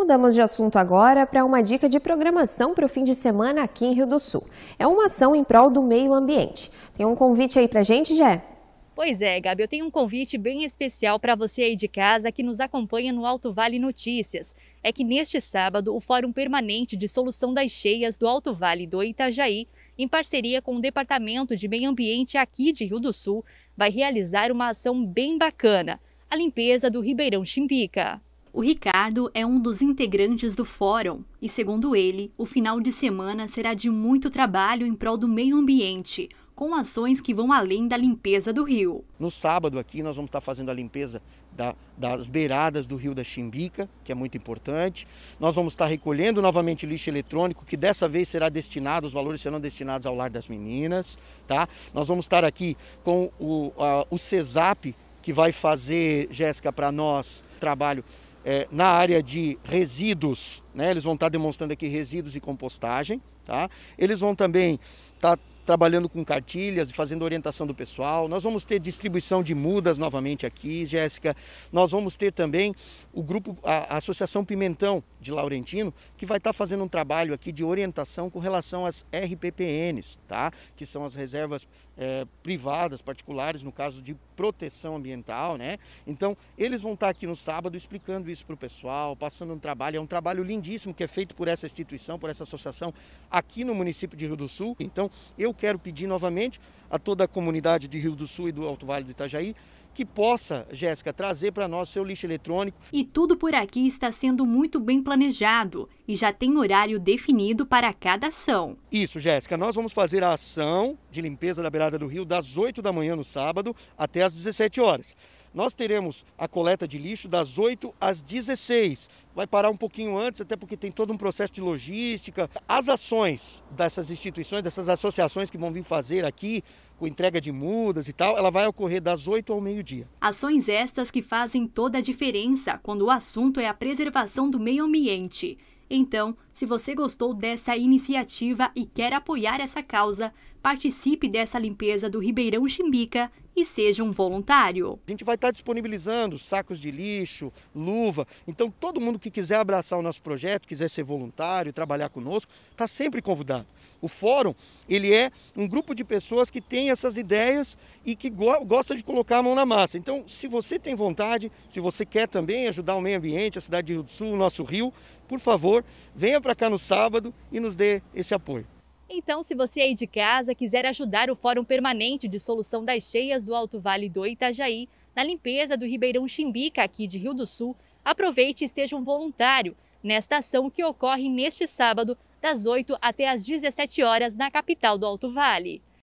Mudamos de assunto agora para uma dica de programação para o fim de semana aqui em Rio do Sul. É uma ação em prol do meio ambiente. Tem um convite aí para gente, Jé? Pois é, Gabi, eu tenho um convite bem especial para você aí de casa que nos acompanha no Alto Vale Notícias. É que neste sábado, o Fórum Permanente de Solução das Cheias do Alto Vale do Itajaí, em parceria com o Departamento de Meio Ambiente aqui de Rio do Sul, vai realizar uma ação bem bacana: a limpeza do Ribeirão Chimbica. O Ricardo é um dos integrantes do fórum e, segundo ele, o final de semana será de muito trabalho em prol do meio ambiente, com ações que vão além da limpeza do rio. No sábado aqui nós vamos estar fazendo a limpeza da, das beiradas do rio da Ximbica, que é muito importante. Nós vamos estar recolhendo novamente lixo eletrônico, que dessa vez será destinado, os valores serão destinados ao lar das meninas. Tá? Nós vamos estar aqui com o, a, o CESAP, que vai fazer, Jéssica, para nós trabalho é, na área de resíduos, né? Eles vão estar demonstrando aqui resíduos e compostagem, tá? Eles vão também estar tá trabalhando com cartilhas, e fazendo orientação do pessoal. Nós vamos ter distribuição de mudas novamente aqui, Jéssica. Nós vamos ter também o grupo, a, Associação Pimentão de Laurentino, que vai estar fazendo um trabalho aqui de orientação com relação às RPPNs, tá? Que são as reservas é, privadas, particulares, no caso de proteção ambiental, né? Então, eles vão estar aqui no sábado explicando isso para o pessoal, passando um trabalho. É um trabalho lindíssimo que é feito por essa instituição, por essa associação aqui no município de Rio do Sul. Então, eu eu quero pedir novamente a toda a comunidade de Rio do Sul e do Alto Vale do Itajaí que possa, Jéssica, trazer para nós seu lixo eletrônico. E tudo por aqui está sendo muito bem planejado e já tem horário definido para cada ação. Isso, Jéssica, nós vamos fazer a ação de limpeza da beirada do rio das 8 da manhã no sábado até às 17 horas. Nós teremos a coleta de lixo das 8 às 16. Vai parar um pouquinho antes, até porque tem todo um processo de logística. As ações dessas instituições, dessas associações que vão vir fazer aqui, com entrega de mudas e tal, ela vai ocorrer das 8 ao meio-dia. Ações estas que fazem toda a diferença quando o assunto é a preservação do meio ambiente. Então, se você gostou dessa iniciativa e quer apoiar essa causa, participe dessa limpeza do Ribeirão Ximbica e seja um voluntário. A gente vai estar disponibilizando sacos de lixo, luva. Então, todo mundo que quiser abraçar o nosso projeto, quiser ser voluntário, trabalhar conosco, está sempre convidado. O fórum, ele é um grupo de pessoas que tem essas ideias e que go gosta de colocar a mão na massa. Então, se você tem vontade, se você quer também ajudar o meio ambiente, a cidade de Rio do Sul, o nosso rio, por favor, venha para cá no sábado e nos dê esse apoio. Então, se você aí de casa quiser ajudar o Fórum Permanente de Solução das Cheias do Alto Vale do Itajaí na limpeza do Ribeirão Chimbica, aqui de Rio do Sul, aproveite e seja um voluntário nesta ação que ocorre neste sábado, das 8 até às 17 horas, na capital do Alto Vale.